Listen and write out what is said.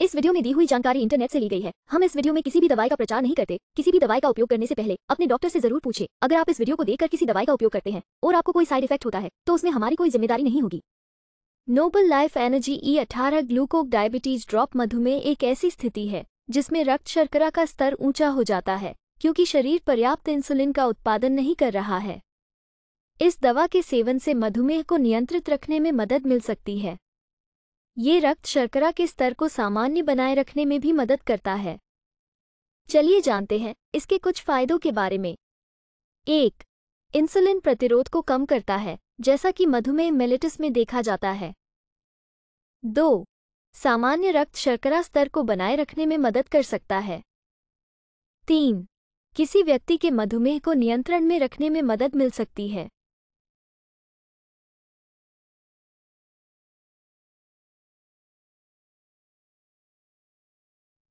इस वीडियो में दी हुई जानकारी इंटरनेट से ली गई है हम इस वीडियो में किसी भी दवाई का प्रचार नहीं करते किसी भी दवाई का उपयोग करने से पहले अपने डॉक्टर से जरूर पूछे अगर आप इस वीडियो को देखकर किसी दवाई का उपयोग करते हैं और आपको कोई साइड इफेक्ट होता है तो उसमें हमारी कोई जिम्मेदारी नहीं होगी नोबल लाइफ एनर्जी ई अठारह ग्लूकोक डायबिटीज ड्रॉप मधुमेह एक ऐसी स्थिति है जिसमें रक्त शर्करा का स्तर ऊंचा हो जाता है क्योंकि शरीर पर्याप्त इंसुलिन का उत्पादन नहीं कर रहा है इस दवा के सेवन से मधुमेह को नियंत्रित रखने में मदद मिल सकती है ये रक्त शर्करा के स्तर को सामान्य बनाए रखने में भी मदद करता है चलिए जानते हैं इसके कुछ फायदों के बारे में एक इंसुलिन प्रतिरोध को कम करता है जैसा कि मधुमेह मेलेटिस में देखा जाता है दो सामान्य रक्त शर्करा स्तर को बनाए रखने में मदद कर सकता है तीन किसी व्यक्ति के मधुमेह को नियंत्रण में रखने में मदद मिल सकती है